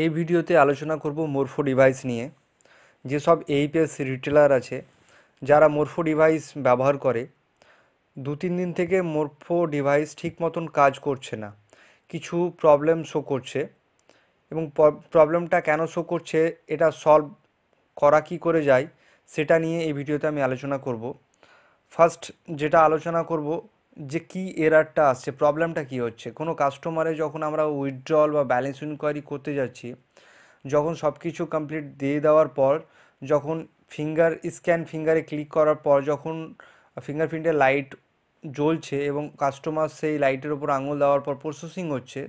এই ভিডিওতে আলোচনা করব মোরফো ডিভাইস নিয়ে যেসব এইপিএস রিটেলার আছে যারা মোরফো ডিভাইস ব্যবহার করে দু তিন দিন থেকে মোরফো ডিভাইস ঠিক মতন কাজ করছে না কিছু প্রবলেম শো করছে এবং প্রবলেমটা কেন শো করছে এটা সলভ করা কি করে যায় সেটা নিয়ে এই ভিডিওতে আমি আলোচনা করব ফার্স্ট যেটা আলোচনা করব যে কি এরারটা আসছে প্রবলেমটা কি হচ্ছে কোনো কাস্টমারে যখন আমরা উইথড্রল বা ব্যালেন্স ইনকোয়ারি করতে যাচ্ছি যখন সব কিছু কমপ্লিট দিয়ে দেওয়ার পর যখন ফিঙ্গার স্ক্যান ফিঙ্গারে ক্লিক করার পর যখন ফিঙ্গারপ্রিন্টের লাইট জ্বলছে এবং কাস্টমার সেই লাইটের ওপর আঙুল দেওয়ার পর প্রসেসিং হচ্ছে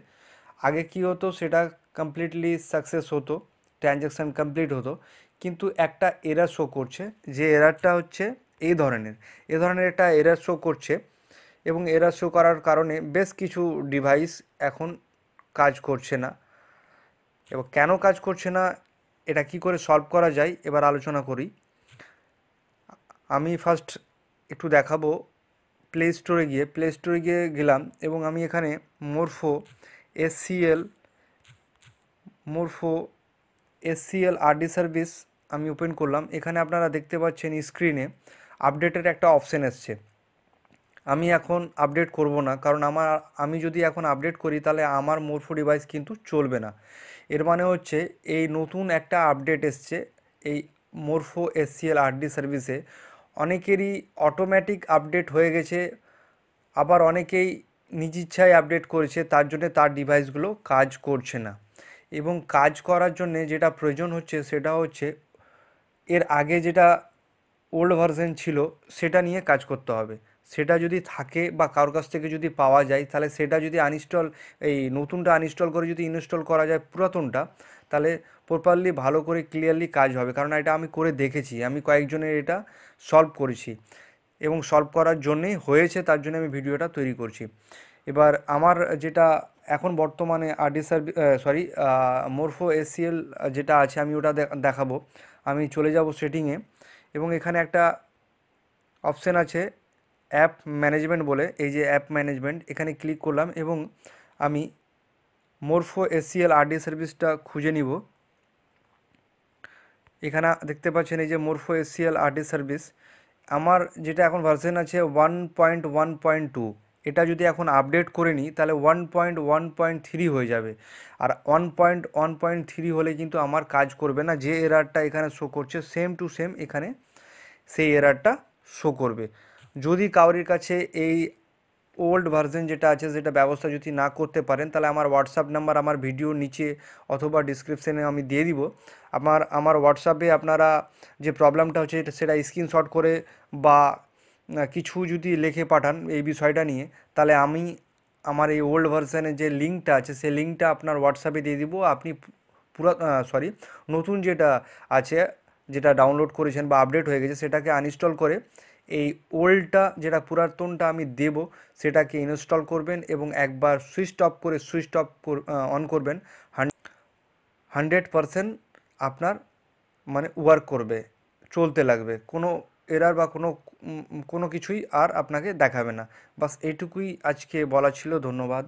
আগে কি হতো সেটা কমপ্লিটলি সাকসেস হতো ট্রানজ্যাকশান কমপ্লিট হতো কিন্তু একটা এরার শো করছে যে এরারটা হচ্ছে এই ধরনের এ ধরনের একটা এরার শো করছে এবং এরা শো করার কারণে বেশ কিছু ডিভাইস এখন কাজ করছে না এবং কেন কাজ করছে না এটা কি করে সলভ করা যায় এবার আলোচনা করি আমি ফার্স্ট একটু দেখাবো প্লে স্টোরে গিয়ে প্লে স্টোরে গিয়ে গেলাম এবং আমি এখানে Morpho SCL Morpho SCL RD service আমি ওপেন করলাম এখানে আপনারা দেখতে পাচ্ছেন স্ক্রিনে আপডেটের একটা অপশান এসছে আমি এখন আপডেট করব না কারণ আমার আমি যদি এখন আপডেট করি তাহলে আমার মোরফো ডিভাইস কিন্তু চলবে না এর মানে হচ্ছে এই নতুন একটা আপডেট এসছে এই মোরফো এসসিএল আরডি সার্ভিসে অনেকেরই অটোমেটিক আপডেট হয়ে গেছে আবার অনেকেই নিজ ইচ্ছায় আপডেট করেছে তার জন্য তার ডিভাইসগুলো কাজ করছে না এবং কাজ করার জন্যে যেটা প্রয়োজন হচ্ছে সেটা হচ্ছে এর আগে যেটা ওল্ড ভার্সন ছিল সেটা নিয়ে কাজ করতে হবে সেটা যদি থাকে বা কারোর কাছ থেকে যদি পাওয়া যায় তাহলে সেটা যদি আনইনস্টল এই নতুনটা আনইনস্টল করে যদি ইনস্টল করা যায় পুরাতনটা তাহলে প্রপারলি ভালো করে ক্লিয়ারলি কাজ হবে কারণ এটা আমি করে দেখেছি আমি কয়েকজনের এটা সলভ করেছি এবং সলভ করার জন্যেই হয়েছে তার জন্য আমি ভিডিওটা তৈরি করছি এবার আমার যেটা এখন বর্তমানে সার্ভি সরি মোরফো এসিএল যেটা আছে আমি ওটা দেখাবো আমি চলে যাব সেটিংয়ে এবং এখানে একটা অপশান আছে অ্যাপ ম্যানেজমেন্ট বলে এই যে অ্যাপ ম্যানেজমেন্ট এখানে ক্লিক করলাম এবং আমি মোরফো এসিএল আরডি সার্ভিসটা খুঁজে নিব এখানে দেখতে পাচ্ছেন এই যে মোরফো এসিএল আরডি সার্ভিস আমার যেটা এখন ভার্সেন আছে one point one point two এটা যদি এখন আপডেট করে নিই তাহলে one point one point three হয়ে যাবে আর one point one point three হলে কিন্তু আমার কাজ করবে না যে এরারটা এখানে শো করছে সেম টু সেম এখানে সেই এরারটা শো করবে যদি কাউরির কাছে এই ওল্ড ভার্জন যেটা আছে সেটা ব্যবস্থা যদি না করতে পারেন তাহলে আমার হোয়াটসঅ্যাপ নাম্বার আমার ভিডিওর নিচে অথবা ডিসক্রিপশানে আমি দিয়ে দিব আমার আমার হোয়াটসঅ্যাপে আপনারা যে প্রবলেমটা হচ্ছে সেটা স্ক্রিনশট করে বা কিছু যদি লেখে পাঠান এই বিষয়টা নিয়ে তাহলে আমি আমার এই ওল্ড ভার্সানের যে লিঙ্কটা আছে সেই লিঙ্কটা আপনার হোয়াটসঅ্যাপে দিয়ে দিব আপনি পুরা সরি নতুন যেটা আছে যেটা ডাউনলোড করেছেন বা আপডেট হয়ে গেছে সেটাকে আনইনস্টল করে এই ওল্ডটা যেটা পুরাতনটা আমি দেব সেটাকে ইনস্টল করবেন এবং একবার সুইচ অফ করে সুইচ অফ অন করবেন হান্ড্রেড পারসেন্ট আপনার মানে ওয়ার্ক করবে চলতে লাগবে কোনো এরার বা কোনো কোনো কিছুই আর আপনাকে দেখাবে না বাস এইটুকুই আজকে বলা ছিল ধন্যবাদ